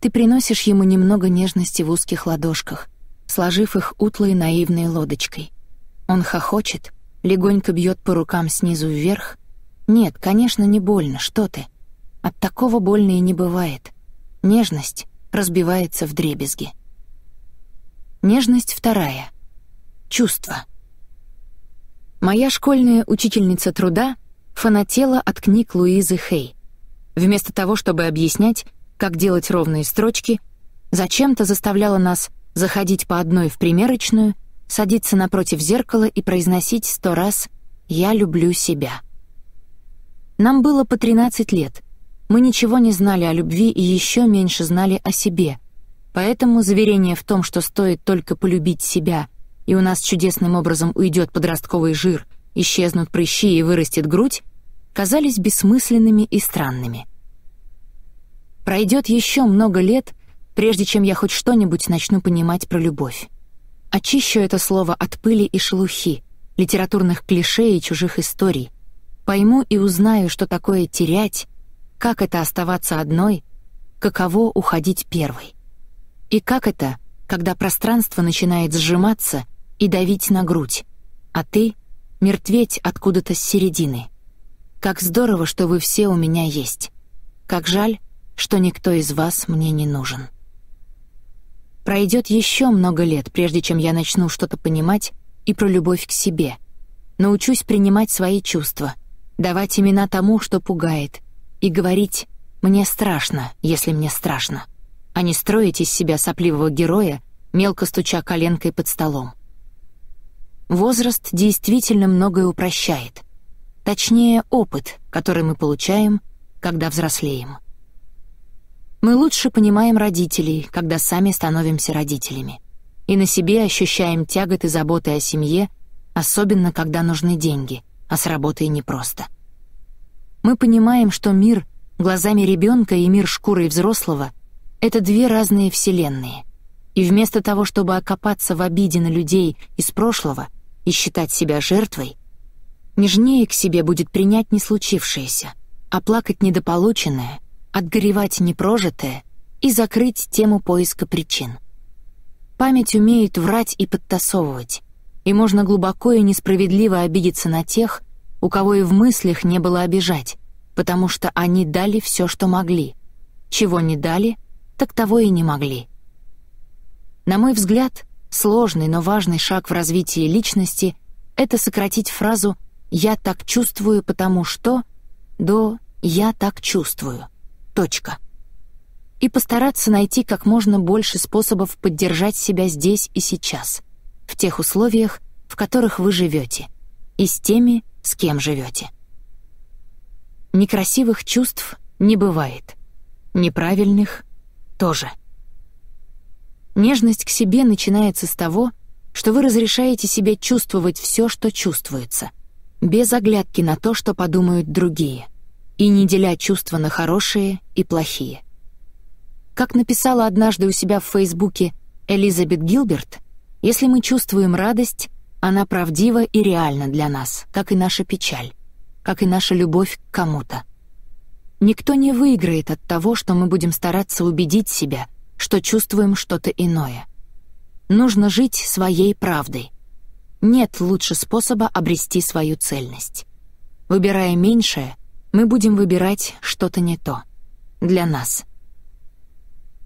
Ты приносишь ему немного нежности в узких ладошках, сложив их утлой наивной лодочкой. Он хохочет, легонько бьет по рукам снизу вверх. Нет, конечно, не больно, что ты. От такого больно и не бывает. Нежность разбивается в дребезги. Нежность вторая. Чувство. Моя школьная учительница труда фанатела от книг Луизы Хей. Вместо того, чтобы объяснять, как делать ровные строчки, зачем-то заставляла нас заходить по одной в примерочную, садиться напротив зеркала и произносить сто раз «Я люблю себя». Нам было по 13 лет. Мы ничего не знали о любви и еще меньше знали о себе. Поэтому заверение в том, что стоит только полюбить себя, и у нас чудесным образом уйдет подростковый жир, исчезнут прыщи и вырастет грудь, казались бессмысленными и странными. Пройдет еще много лет, прежде чем я хоть что-нибудь начну понимать про любовь. Очищу это слово от пыли и шелухи, литературных клише и чужих историй. Пойму и узнаю, что такое терять, как это оставаться одной, каково уходить первой. И как это, когда пространство начинает сжиматься и давить на грудь, а ты — мертветь откуда-то с середины. Как здорово, что вы все у меня есть. Как жаль, что никто из вас мне не нужен. Пройдет еще много лет, прежде чем я начну что-то понимать и про любовь к себе. Научусь принимать свои чувства, давать имена тому, что пугает, и говорить «мне страшно, если мне страшно», а не строить из себя сопливого героя, мелко стуча коленкой под столом. Возраст действительно многое упрощает. Точнее, опыт, который мы получаем, когда взрослеем. Мы лучше понимаем родителей, когда сами становимся родителями. И на себе ощущаем тяготы заботы о семье, особенно когда нужны деньги, а с работой непросто. Мы понимаем, что мир глазами ребенка и мир шкурой взрослого — это две разные вселенные. И вместо того, чтобы окопаться в обиде на людей из прошлого и считать себя жертвой, нежнее к себе будет принять не случившееся, оплакать а недополученное — отгоревать непрожитое и закрыть тему поиска причин. Память умеет врать и подтасовывать, и можно глубоко и несправедливо обидеться на тех, у кого и в мыслях не было обижать, потому что они дали все, что могли. Чего не дали, так того и не могли. На мой взгляд, сложный, но важный шаг в развитии личности — это сократить фразу «я так чувствую, потому что» до «я так чувствую». Точка. И постараться найти как можно больше способов поддержать себя здесь и сейчас, в тех условиях, в которых вы живете, и с теми, с кем живете. Некрасивых чувств не бывает. Неправильных тоже. Нежность к себе начинается с того, что вы разрешаете себе чувствовать все, что чувствуется, без оглядки на то, что подумают другие — и не деля чувства на хорошие и плохие. Как написала однажды у себя в Фейсбуке Элизабет Гилберт, если мы чувствуем радость, она правдива и реальна для нас, как и наша печаль, как и наша любовь к кому-то. Никто не выиграет от того, что мы будем стараться убедить себя, что чувствуем что-то иное. Нужно жить своей правдой. Нет лучше способа обрести свою цельность. Выбирая меньшее, мы будем выбирать что-то не то. Для нас.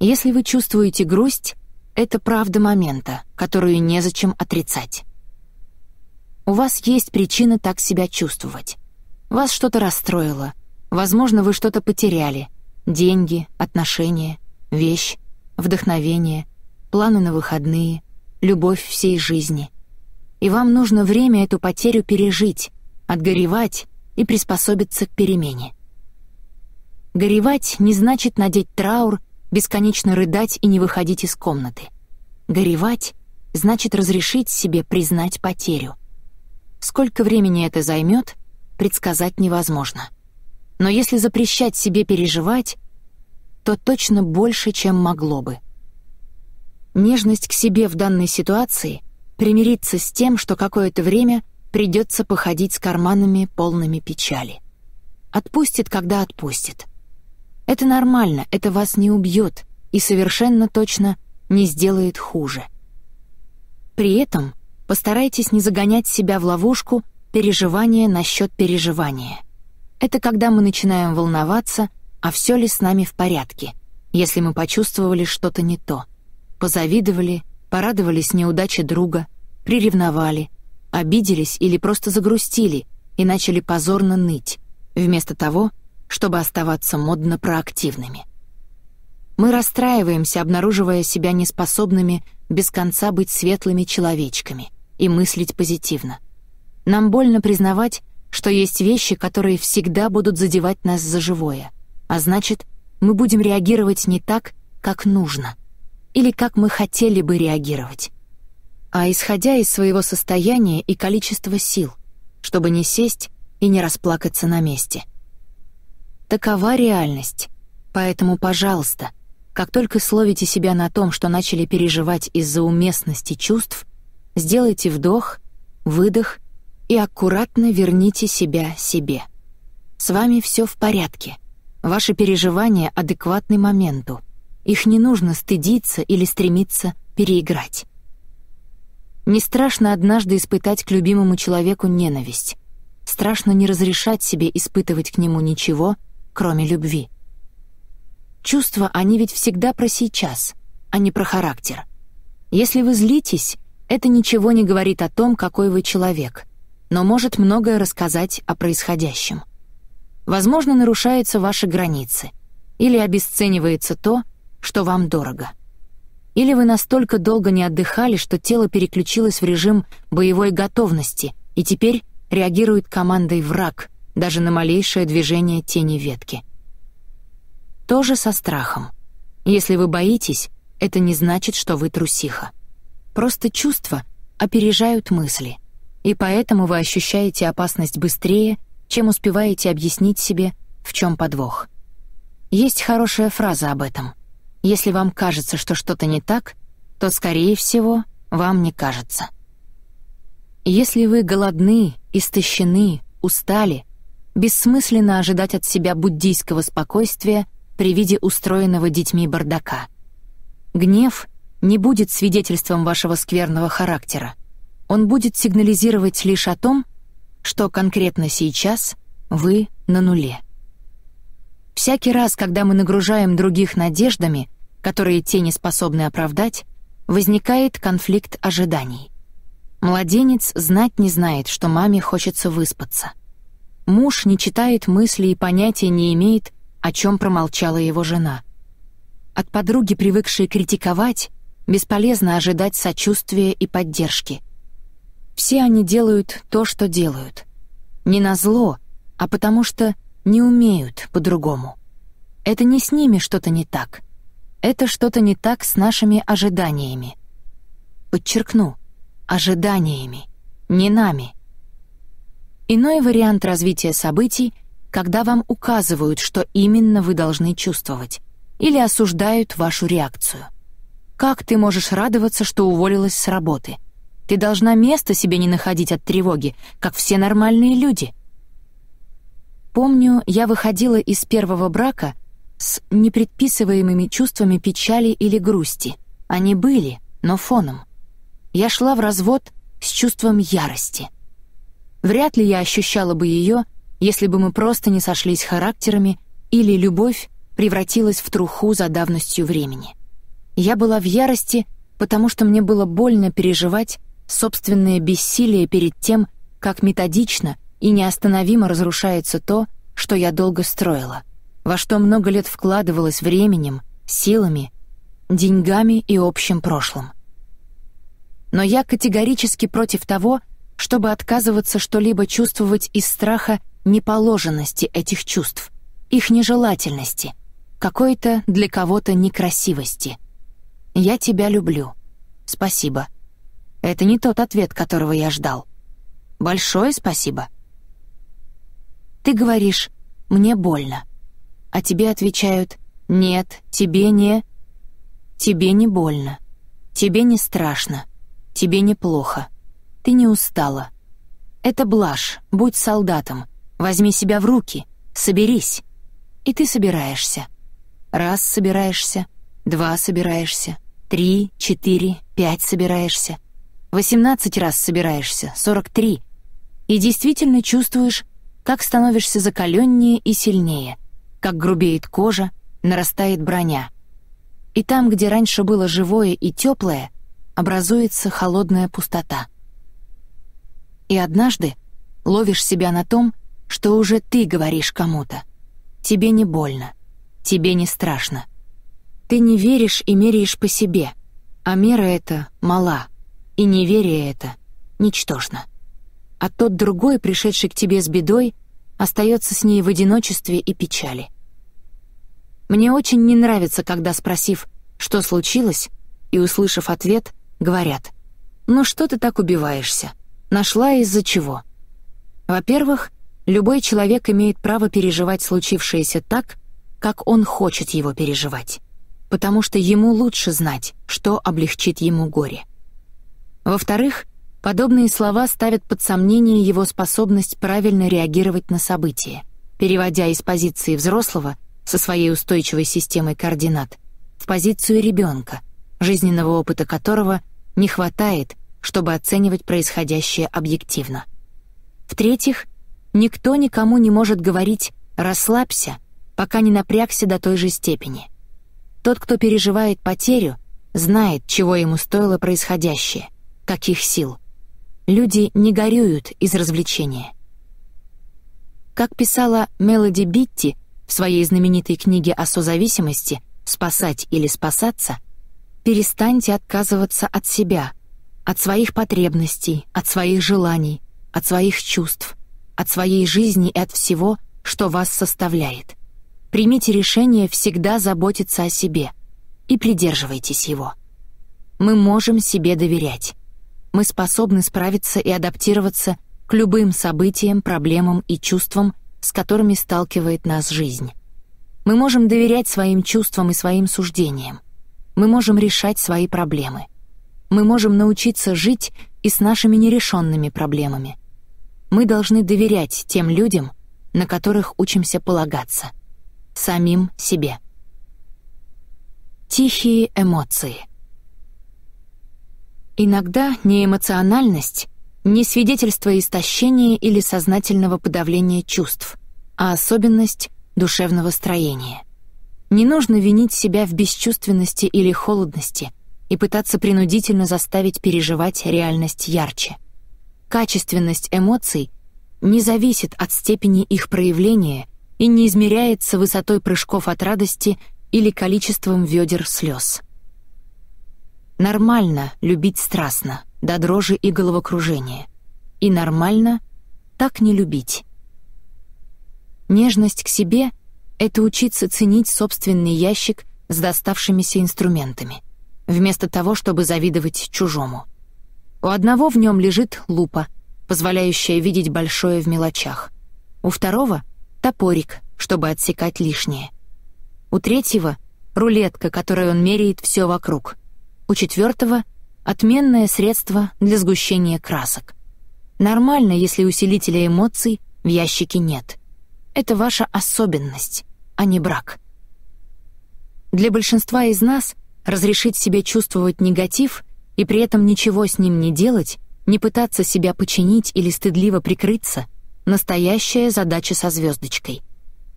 Если вы чувствуете грусть, это правда момента, которую незачем отрицать. У вас есть причина так себя чувствовать. Вас что-то расстроило, возможно, вы что-то потеряли. Деньги, отношения, вещь, вдохновение, планы на выходные, любовь всей жизни. И вам нужно время эту потерю пережить, отгоревать, и приспособиться к перемене. Горевать не значит надеть траур, бесконечно рыдать и не выходить из комнаты. Горевать значит разрешить себе признать потерю. Сколько времени это займет, предсказать невозможно. Но если запрещать себе переживать, то точно больше, чем могло бы. Нежность к себе в данной ситуации — примириться с тем, что какое-то время Придется походить с карманами, полными печали. Отпустит, когда отпустит. Это нормально, это вас не убьет и совершенно точно не сделает хуже. При этом постарайтесь не загонять себя в ловушку переживания насчет переживания. Это когда мы начинаем волноваться, а все ли с нами в порядке, если мы почувствовали что-то не то. Позавидовали, порадовались неудаче друга, приревновали — обиделись или просто загрустили и начали позорно ныть, вместо того, чтобы оставаться модно проактивными. Мы расстраиваемся, обнаруживая себя неспособными без конца быть светлыми человечками и мыслить позитивно. Нам больно признавать, что есть вещи, которые всегда будут задевать нас за живое, а значит, мы будем реагировать не так, как нужно, или как мы хотели бы реагировать а исходя из своего состояния и количества сил, чтобы не сесть и не расплакаться на месте. Такова реальность. Поэтому, пожалуйста, как только словите себя на том, что начали переживать из-за уместности чувств, сделайте вдох, выдох и аккуратно верните себя себе. С вами все в порядке. Ваши переживания адекватны моменту. Их не нужно стыдиться или стремиться переиграть. Не страшно однажды испытать к любимому человеку ненависть. Страшно не разрешать себе испытывать к нему ничего, кроме любви. Чувства, они ведь всегда про сейчас, а не про характер. Если вы злитесь, это ничего не говорит о том, какой вы человек, но может многое рассказать о происходящем. Возможно, нарушаются ваши границы или обесценивается то, что вам дорого — или вы настолько долго не отдыхали, что тело переключилось в режим боевой готовности и теперь реагирует командой «враг», даже на малейшее движение тени ветки. То же со страхом. Если вы боитесь, это не значит, что вы трусиха. Просто чувства опережают мысли, и поэтому вы ощущаете опасность быстрее, чем успеваете объяснить себе, в чем подвох. Есть хорошая фраза об этом — если вам кажется, что что-то не так, то, скорее всего, вам не кажется. Если вы голодны, истощены, устали, бессмысленно ожидать от себя буддийского спокойствия при виде устроенного детьми бардака. Гнев не будет свидетельством вашего скверного характера. Он будет сигнализировать лишь о том, что конкретно сейчас вы на нуле. Всякий раз, когда мы нагружаем других надеждами, которые те не способны оправдать, возникает конфликт ожиданий. Младенец знать не знает, что маме хочется выспаться. Муж не читает мысли и понятия не имеет, о чем промолчала его жена. От подруги, привыкшей критиковать, бесполезно ожидать сочувствия и поддержки. Все они делают то, что делают. Не на зло, а потому что не умеют по-другому. Это не с ними что-то не так. Это что-то не так с нашими ожиданиями. Подчеркну, ожиданиями, не нами. Иной вариант развития событий, когда вам указывают, что именно вы должны чувствовать, или осуждают вашу реакцию. Как ты можешь радоваться, что уволилась с работы? Ты должна место себе не находить от тревоги, как все нормальные люди — Помню, я выходила из первого брака с непредписываемыми чувствами печали или грусти. Они были, но фоном. Я шла в развод с чувством ярости. Вряд ли я ощущала бы ее, если бы мы просто не сошлись характерами или любовь превратилась в труху за давностью времени. Я была в ярости, потому что мне было больно переживать собственное бессилие перед тем, как методично и неостановимо разрушается то, что я долго строила, во что много лет вкладывалось временем, силами, деньгами и общим прошлым. Но я категорически против того, чтобы отказываться что-либо чувствовать из страха неположенности этих чувств, их нежелательности, какой-то для кого-то некрасивости. «Я тебя люблю. Спасибо». Это не тот ответ, которого я ждал. «Большое спасибо». Ты говоришь «мне больно», а тебе отвечают «нет, тебе не...» Тебе не больно, тебе не страшно, тебе неплохо, ты не устала. Это блажь, будь солдатом, возьми себя в руки, соберись. И ты собираешься. Раз собираешься, два собираешься, три, четыре, пять собираешься. Восемнадцать раз собираешься, сорок три. И действительно чувствуешь, как становишься закаленнее и сильнее, как грубеет кожа, нарастает броня. И там, где раньше было живое и теплое, образуется холодная пустота. И однажды ловишь себя на том, что уже ты говоришь кому-то. Тебе не больно, тебе не страшно. Ты не веришь и меряешь по себе, а мера эта мала, и неверие это ничтожно а тот другой, пришедший к тебе с бедой, остается с ней в одиночестве и печали. Мне очень не нравится, когда, спросив, что случилось, и услышав ответ, говорят, «Ну что ты так убиваешься? Нашла из-за чего?» Во-первых, любой человек имеет право переживать случившееся так, как он хочет его переживать, потому что ему лучше знать, что облегчит ему горе. Во-вторых, Подобные слова ставят под сомнение его способность правильно реагировать на события, переводя из позиции взрослого со своей устойчивой системой координат в позицию ребенка, жизненного опыта которого не хватает, чтобы оценивать происходящее объективно. В-третьих, никто никому не может говорить «расслабься», пока не напрягся до той же степени. Тот, кто переживает потерю, знает, чего ему стоило происходящее, каких сил — Люди не горюют из развлечения. Как писала Мелоди Битти в своей знаменитой книге о созависимости «Спасать или спасаться», перестаньте отказываться от себя, от своих потребностей, от своих желаний, от своих чувств, от своей жизни и от всего, что вас составляет. Примите решение всегда заботиться о себе и придерживайтесь его. Мы можем себе доверять мы способны справиться и адаптироваться к любым событиям, проблемам и чувствам, с которыми сталкивает нас жизнь. Мы можем доверять своим чувствам и своим суждениям. Мы можем решать свои проблемы. Мы можем научиться жить и с нашими нерешенными проблемами. Мы должны доверять тем людям, на которых учимся полагаться. Самим себе. Тихие эмоции — Иногда неэмоциональность — не свидетельство истощения или сознательного подавления чувств, а особенность душевного строения. Не нужно винить себя в бесчувственности или холодности и пытаться принудительно заставить переживать реальность ярче. Качественность эмоций не зависит от степени их проявления и не измеряется высотой прыжков от радости или количеством ведер слез. Нормально любить страстно, до дрожи и головокружения. И нормально так не любить. Нежность к себе — это учиться ценить собственный ящик с доставшимися инструментами, вместо того, чтобы завидовать чужому. У одного в нем лежит лупа, позволяющая видеть большое в мелочах. У второго — топорик, чтобы отсекать лишнее. У третьего — рулетка, которой он меряет все вокруг — у четвертого — отменное средство для сгущения красок. Нормально, если усилителя эмоций в ящике нет. Это ваша особенность, а не брак. Для большинства из нас разрешить себе чувствовать негатив и при этом ничего с ним не делать, не пытаться себя починить или стыдливо прикрыться — настоящая задача со звездочкой.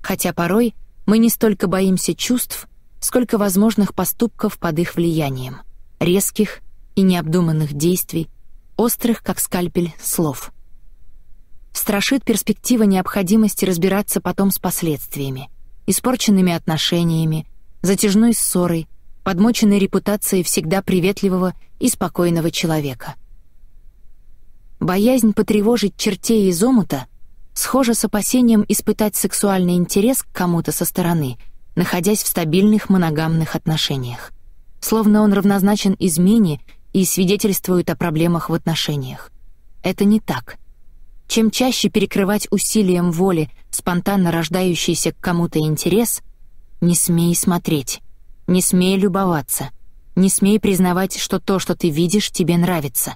Хотя порой мы не столько боимся чувств, сколько возможных поступков под их влиянием резких и необдуманных действий, острых, как скальпель, слов. Страшит перспектива необходимости разбираться потом с последствиями, испорченными отношениями, затяжной ссорой, подмоченной репутацией всегда приветливого и спокойного человека. Боязнь потревожить чертей из омута схожа с опасением испытать сексуальный интерес к кому-то со стороны, находясь в стабильных моногамных отношениях словно он равнозначен измене и свидетельствует о проблемах в отношениях. Это не так. Чем чаще перекрывать усилием воли спонтанно рождающийся к кому-то интерес, не смей смотреть, не смей любоваться, не смей признавать, что то, что ты видишь, тебе нравится.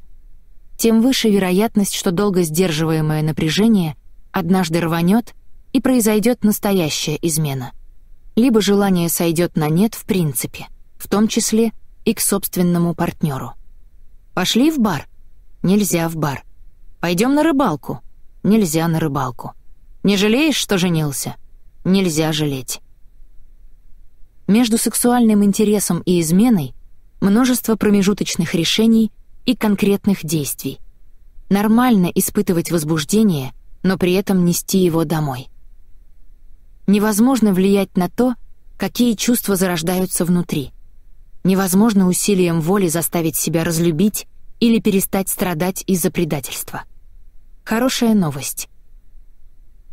Тем выше вероятность, что долго сдерживаемое напряжение однажды рванет и произойдет настоящая измена. Либо желание сойдет на нет в принципе — в том числе и к собственному партнеру. «Пошли в бар?» «Нельзя в бар». «Пойдем на рыбалку?» «Нельзя на рыбалку». «Не жалеешь, что женился?» «Нельзя жалеть». Между сексуальным интересом и изменой множество промежуточных решений и конкретных действий. Нормально испытывать возбуждение, но при этом нести его домой. Невозможно влиять на то, какие чувства зарождаются внутри — Невозможно усилием воли заставить себя разлюбить или перестать страдать из-за предательства. Хорошая новость.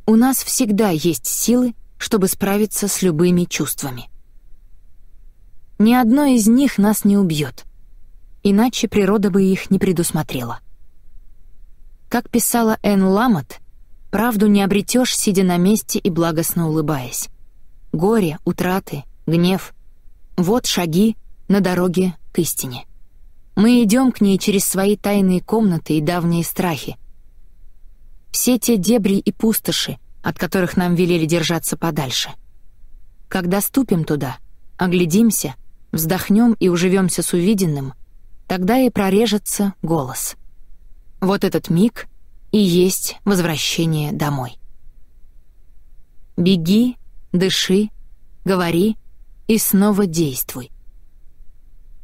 У нас всегда есть силы, чтобы справиться с любыми чувствами. Ни одно из них нас не убьет, иначе природа бы их не предусмотрела. Как писала Энн Ламот, правду не обретешь, сидя на месте и благостно улыбаясь. Горе, утраты, гнев — вот шаги, на дороге к истине. Мы идем к ней через свои тайные комнаты и давние страхи. Все те дебри и пустоши, от которых нам велели держаться подальше. Когда ступим туда, оглядимся, вздохнем и уживемся с увиденным, тогда и прорежется голос. Вот этот миг и есть возвращение домой. Беги, дыши, говори и снова действуй.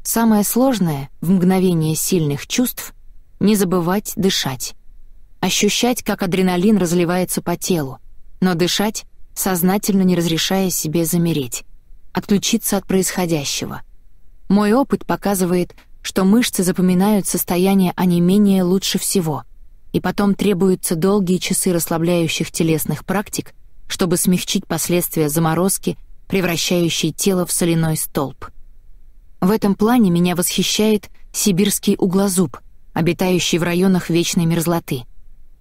Самое сложное в мгновение сильных чувств — не забывать дышать. Ощущать, как адреналин разливается по телу, но дышать, сознательно не разрешая себе замереть, отключиться от происходящего. Мой опыт показывает, что мышцы запоминают состояние онемения лучше всего, и потом требуются долгие часы расслабляющих телесных практик, чтобы смягчить последствия заморозки, превращающей тело в соляной столб. В этом плане меня восхищает сибирский углозуб, обитающий в районах вечной мерзлоты.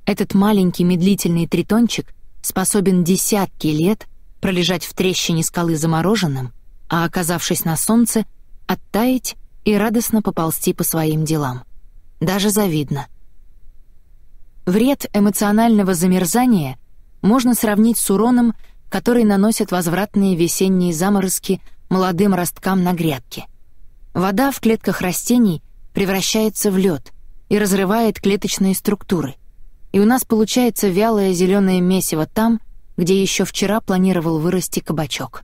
Этот маленький медлительный тритончик способен десятки лет пролежать в трещине скалы замороженным, а, оказавшись на солнце, оттаять и радостно поползти по своим делам. Даже завидно. Вред эмоционального замерзания можно сравнить с уроном, который наносят возвратные весенние заморозки молодым росткам на грядке — Вода в клетках растений превращается в лед и разрывает клеточные структуры. И у нас получается вялое зеленое месиво там, где еще вчера планировал вырасти кабачок.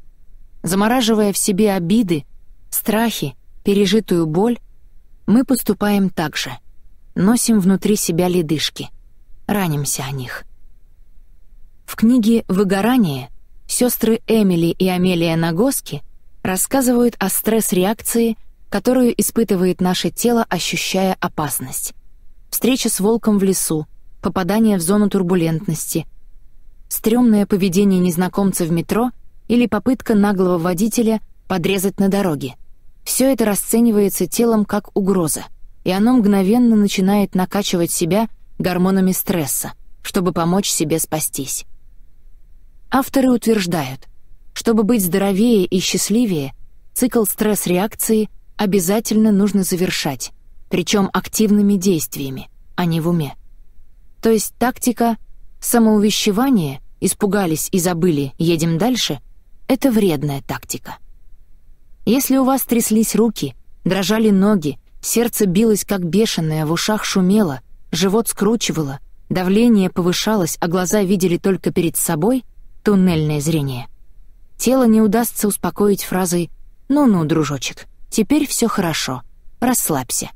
Замораживая в себе обиды, страхи, пережитую боль, мы поступаем так же. Носим внутри себя ледышки. Ранимся о них. В книге «Выгорание» сестры Эмили и Амелия Нагоски рассказывают о стресс-реакции – которую испытывает наше тело, ощущая опасность. Встреча с волком в лесу, попадание в зону турбулентности, стрёмное поведение незнакомца в метро или попытка наглого водителя подрезать на дороге. всё это расценивается телом как угроза, и оно мгновенно начинает накачивать себя гормонами стресса, чтобы помочь себе спастись. Авторы утверждают, чтобы быть здоровее и счастливее, цикл стресс-реакции обязательно нужно завершать, причем активными действиями, а не в уме. То есть тактика самоувещевания «испугались и забыли, едем дальше» — это вредная тактика. Если у вас тряслись руки, дрожали ноги, сердце билось как бешеное, в ушах шумело, живот скручивало, давление повышалось, а глаза видели только перед собой — туннельное зрение — тело не удастся успокоить фразой «Ну-ну, дружочек, Теперь все хорошо. Расслабься.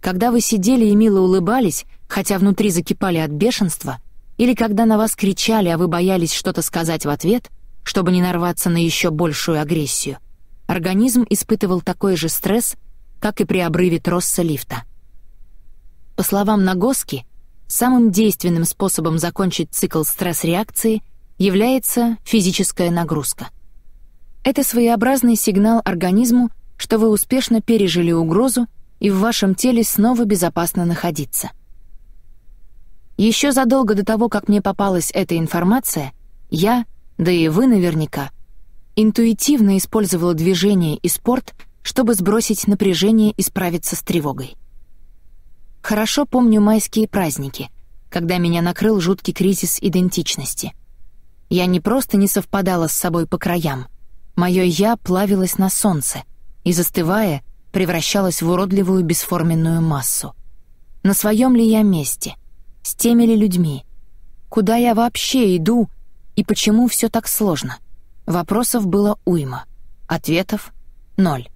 Когда вы сидели и мило улыбались, хотя внутри закипали от бешенства, или когда на вас кричали, а вы боялись что-то сказать в ответ, чтобы не нарваться на еще большую агрессию, организм испытывал такой же стресс, как и при обрыве тросса лифта. По словам Нагоски, самым действенным способом закончить цикл стресс-реакции является физическая нагрузка. Это своеобразный сигнал организму, что вы успешно пережили угрозу и в вашем теле снова безопасно находиться. Еще задолго до того, как мне попалась эта информация, я, да и вы наверняка, интуитивно использовала движение и спорт, чтобы сбросить напряжение и справиться с тревогой. Хорошо помню майские праздники, когда меня накрыл жуткий кризис идентичности. Я не просто не совпадала с собой по краям, мое «я» плавилось на солнце — и, застывая, превращалась в уродливую бесформенную массу. На своем ли я месте? С теми ли людьми? Куда я вообще иду и почему все так сложно? Вопросов было уйма, ответов — ноль.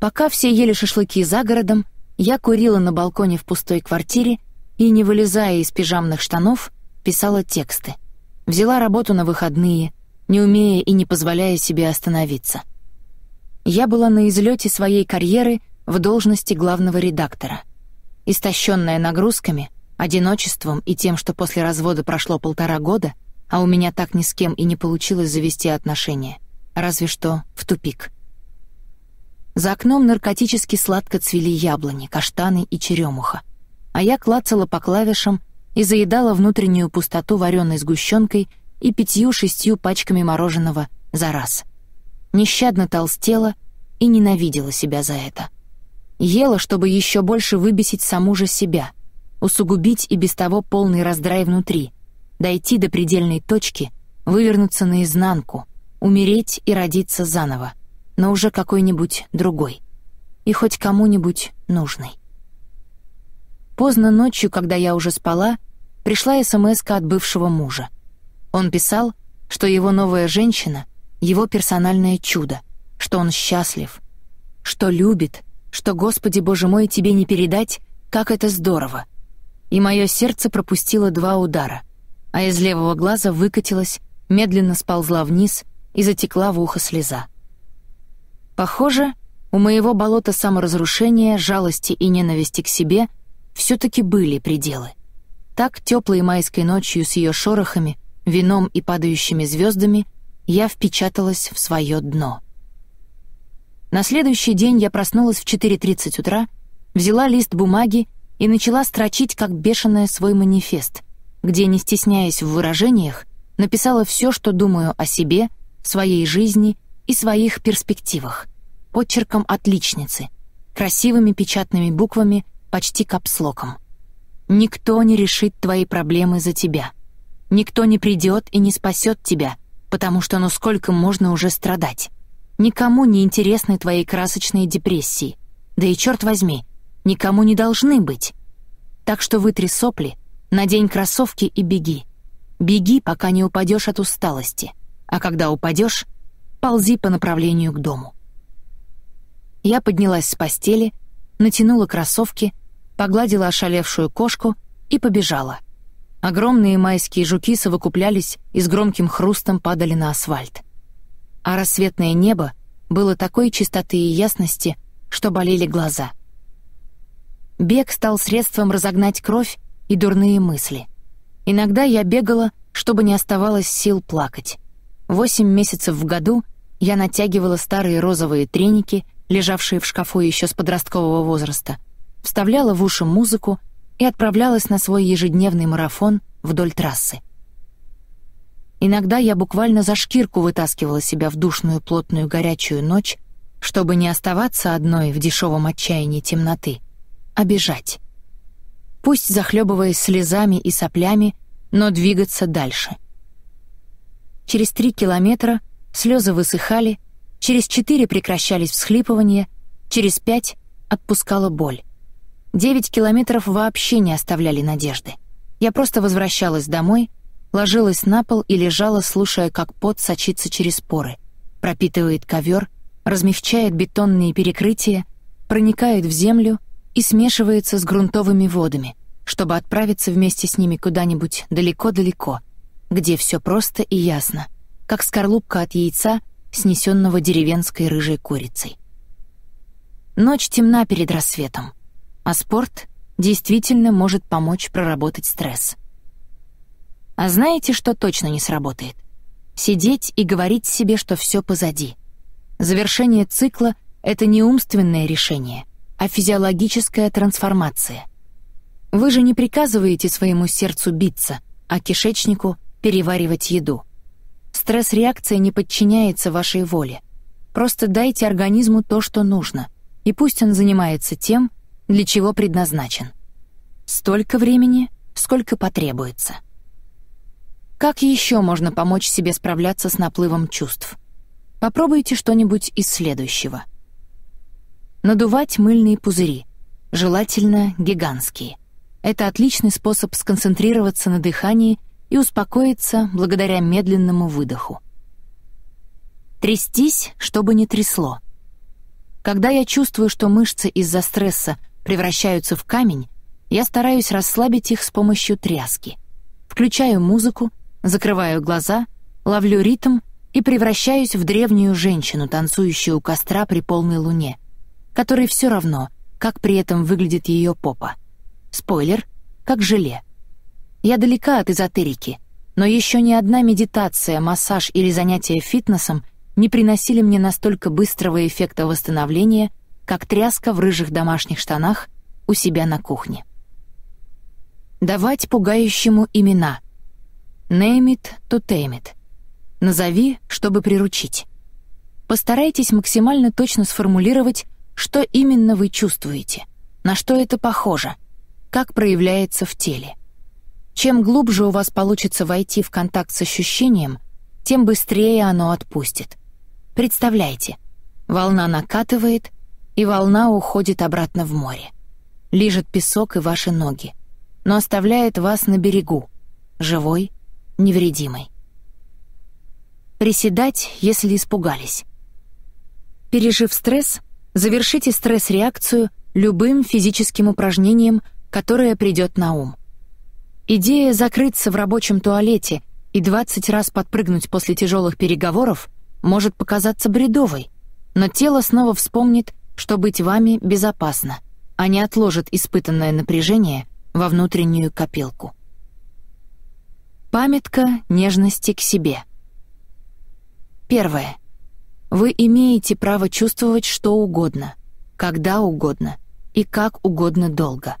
Пока все ели шашлыки за городом, я курила на балконе в пустой квартире и, не вылезая из пижамных штанов, писала тексты. Взяла работу на выходные, не умея и не позволяя себе остановиться — я была на излете своей карьеры в должности главного редактора. Истощенная нагрузками, одиночеством и тем, что после развода прошло полтора года, а у меня так ни с кем и не получилось завести отношения. Разве что в тупик. За окном наркотически сладко цвели яблони, каштаны и черемуха. А я клацала по клавишам и заедала внутреннюю пустоту вареной сгущенкой и пятью-шестью пачками мороженого за раз — нещадно толстела и ненавидела себя за это. Ела, чтобы еще больше выбесить саму же себя, усугубить и без того полный раздрай внутри, дойти до предельной точки, вывернуться наизнанку, умереть и родиться заново, но уже какой-нибудь другой. И хоть кому-нибудь нужной. Поздно ночью, когда я уже спала, пришла смс от бывшего мужа. Он писал, что его новая женщина — его персональное чудо, что он счастлив, что любит, что, Господи Боже мой, тебе не передать, как это здорово. И мое сердце пропустило два удара, а из левого глаза выкатилась, медленно сползла вниз и затекла в ухо слеза. Похоже, у моего болота саморазрушения, жалости и ненависти к себе все таки были пределы. Так теплой майской ночью с ее шорохами, вином и падающими звездами — я впечаталась в свое дно. На следующий день я проснулась в 4.30 утра, взяла лист бумаги и начала строчить как бешеная свой манифест, где, не стесняясь в выражениях, написала все, что думаю о себе, своей жизни и своих перспективах, подчерком отличницы, красивыми печатными буквами, почти капслоком. «Никто не решит твои проблемы за тебя. Никто не придет и не спасет тебя», потому что ну сколько можно уже страдать? Никому не интересны твои красочные депрессии. Да и черт возьми, никому не должны быть. Так что вытри сопли, надень кроссовки и беги. Беги, пока не упадешь от усталости, а когда упадешь, ползи по направлению к дому. Я поднялась с постели, натянула кроссовки, погладила ошалевшую кошку и побежала — Огромные майские жуки совокуплялись и с громким хрустом падали на асфальт. А рассветное небо было такой чистоты и ясности, что болели глаза. Бег стал средством разогнать кровь и дурные мысли. Иногда я бегала, чтобы не оставалось сил плакать. Восемь месяцев в году я натягивала старые розовые треники, лежавшие в шкафу еще с подросткового возраста, вставляла в уши музыку и отправлялась на свой ежедневный марафон вдоль трассы. Иногда я буквально за шкирку вытаскивала себя в душную, плотную, горячую ночь, чтобы не оставаться одной в дешевом отчаянии темноты, а бежать. Пусть захлебываясь слезами и соплями, но двигаться дальше. Через три километра слезы высыхали, через четыре прекращались всхлипывания, через пять отпускала боль. Девять километров вообще не оставляли надежды. Я просто возвращалась домой, ложилась на пол и лежала, слушая, как пот сочится через поры, пропитывает ковер, размягчает бетонные перекрытия, проникает в землю и смешивается с грунтовыми водами, чтобы отправиться вместе с ними куда-нибудь далеко-далеко, где все просто и ясно, как скорлупка от яйца, снесенного деревенской рыжей курицей. Ночь темна перед рассветом а спорт действительно может помочь проработать стресс. А знаете, что точно не сработает? Сидеть и говорить себе, что все позади. Завершение цикла — это не умственное решение, а физиологическая трансформация. Вы же не приказываете своему сердцу биться, а кишечнику переваривать еду. Стресс-реакция не подчиняется вашей воле. Просто дайте организму то, что нужно, и пусть он занимается тем, для чего предназначен. Столько времени, сколько потребуется. Как еще можно помочь себе справляться с наплывом чувств? Попробуйте что-нибудь из следующего. Надувать мыльные пузыри, желательно гигантские. Это отличный способ сконцентрироваться на дыхании и успокоиться благодаря медленному выдоху. Трястись, чтобы не трясло. Когда я чувствую, что мышцы из-за стресса превращаются в камень, я стараюсь расслабить их с помощью тряски. Включаю музыку, закрываю глаза, ловлю ритм и превращаюсь в древнюю женщину, танцующую у костра при полной луне, которой все равно, как при этом выглядит ее попа. Спойлер, как желе. Я далека от эзотерики, но еще ни одна медитация, массаж или занятие фитнесом не приносили мне настолько быстрого эффекта восстановления, как тряска в рыжих домашних штанах у себя на кухне. Давать пугающему имена. Name it to tame it. Назови, чтобы приручить. Постарайтесь максимально точно сформулировать, что именно вы чувствуете, на что это похоже, как проявляется в теле. Чем глубже у вас получится войти в контакт с ощущением, тем быстрее оно отпустит. Представляете, волна накатывает — и волна уходит обратно в море. Лижет песок и ваши ноги, но оставляет вас на берегу, живой, невредимой. Приседать, если испугались. Пережив стресс, завершите стресс-реакцию любым физическим упражнением, которое придет на ум. Идея закрыться в рабочем туалете и 20 раз подпрыгнуть после тяжелых переговоров может показаться бредовой, но тело снова вспомнит, что быть вами безопасно, а не отложит испытанное напряжение во внутреннюю копилку. Памятка нежности к себе. Первое. Вы имеете право чувствовать что угодно, когда угодно и как угодно долго.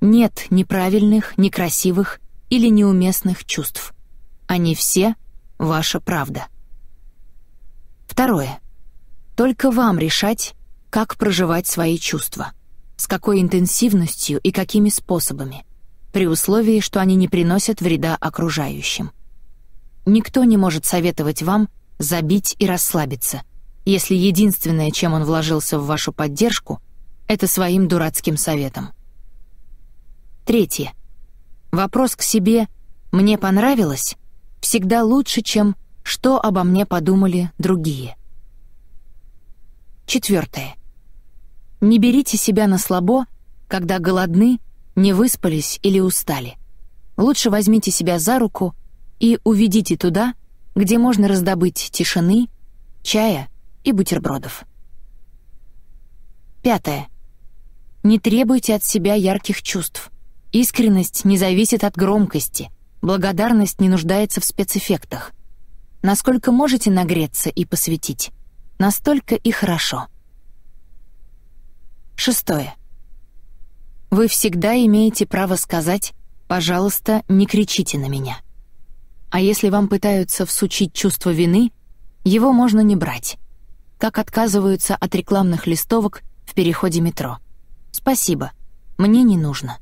Нет неправильных, некрасивых или неуместных чувств. Они все — ваша правда. Второе. Только вам решать, как проживать свои чувства, с какой интенсивностью и какими способами, при условии, что они не приносят вреда окружающим. Никто не может советовать вам забить и расслабиться, если единственное, чем он вложился в вашу поддержку, это своим дурацким советом. Третье. Вопрос к себе «мне понравилось» всегда лучше, чем «что обо мне подумали другие». Четвертое. Не берите себя на слабо, когда голодны, не выспались или устали. Лучше возьмите себя за руку и уведите туда, где можно раздобыть тишины, чая и бутербродов. Пятое. Не требуйте от себя ярких чувств. Искренность не зависит от громкости, благодарность не нуждается в спецэффектах. Насколько можете нагреться и посвятить, настолько и хорошо — Шестое. Вы всегда имеете право сказать «пожалуйста, не кричите на меня». А если вам пытаются всучить чувство вины, его можно не брать. Как отказываются от рекламных листовок в переходе метро. «Спасибо, мне не нужно».